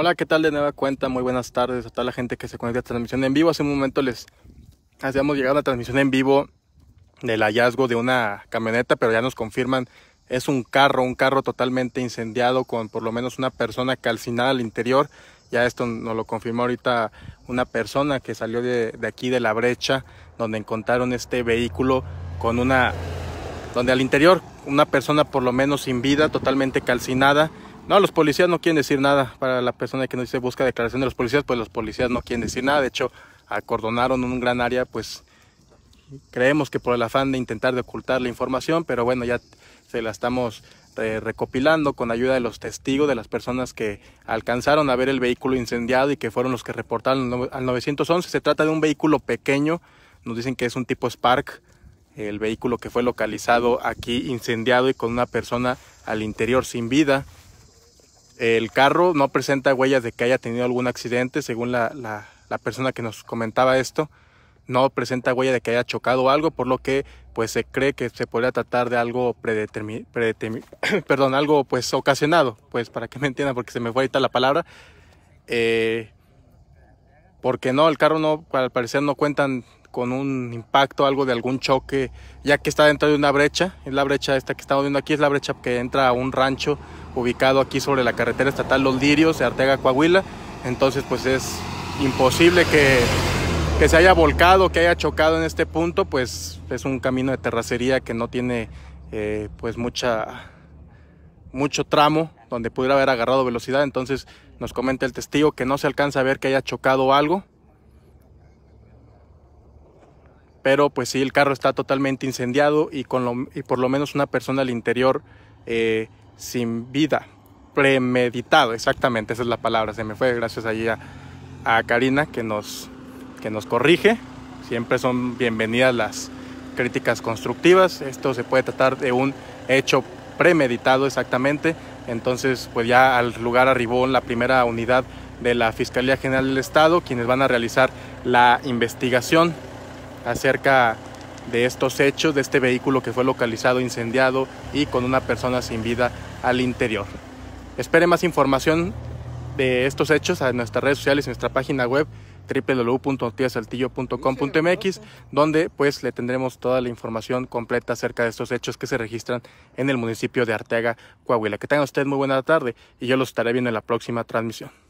Hola, ¿qué tal de nueva cuenta? Muy buenas tardes a toda la gente que se conecta a la transmisión en vivo. Hace un momento les hacíamos llegar a la transmisión en vivo del hallazgo de una camioneta, pero ya nos confirman es un carro, un carro totalmente incendiado con por lo menos una persona calcinada al interior. Ya esto nos lo confirmó ahorita una persona que salió de aquí de la brecha donde encontraron este vehículo con una donde al interior una persona por lo menos sin vida, totalmente calcinada no, los policías no quieren decir nada. Para la persona que nos dice busca declaración de los policías, pues los policías no quieren decir nada. De hecho, acordonaron un gran área, pues creemos que por el afán de intentar de ocultar la información, pero bueno, ya se la estamos eh, recopilando con ayuda de los testigos, de las personas que alcanzaron a ver el vehículo incendiado y que fueron los que reportaron al 911. Se trata de un vehículo pequeño, nos dicen que es un tipo Spark, el vehículo que fue localizado aquí incendiado y con una persona al interior sin vida. El carro no presenta huellas de que haya tenido algún accidente, según la, la, persona que nos comentaba esto. No presenta huella de que haya chocado algo, por lo que pues se cree que se podría tratar de algo perdón, algo pues ocasionado, pues para que me entiendan, porque se me fue ahorita la palabra. Eh, porque no, el carro no, al parecer no cuentan con un impacto, algo de algún choque, ya que está dentro de una brecha. Es la brecha esta que estamos viendo aquí, es la brecha que entra a un rancho ubicado aquí sobre la carretera estatal Los Lirios, de Arteaga, Coahuila. Entonces, pues es imposible que, se haya volcado, que haya chocado en este punto, pues es un camino de terracería que no tiene eh, pues mucha mucho tramo donde pudiera haber agarrado velocidad. Entonces nos comenta el testigo que no se alcanza a ver que haya chocado algo. Pero pues sí, el carro está totalmente incendiado y, con por lo menos una persona al interior eh, sin vida. Premeditado, exactamente, esa es la palabra. Se me fue gracias allí a, Karina que nos, que nos corrige. Siempre son bienvenidas las críticas constructivas. Esto se puede tratar de un hecho premeditado exactamente. Entonces, pues ya al lugar arribó la primera unidad de la Fiscalía General del Estado, quienes van a realizar la investigación acerca de estos hechos, de este vehículo que fue localizado incendiado y con una persona sin vida al interior. Espere más información de estos hechos a nuestras redes sociales, en nuestra página web www.noticiasaltillo.com.mx donde pues le tendremos toda la información completa acerca de estos hechos que se registran en el municipio de Arteaga, Coahuila. Que tengan ustedes muy buena tarde y yo los estaré viendo en la próxima transmisión.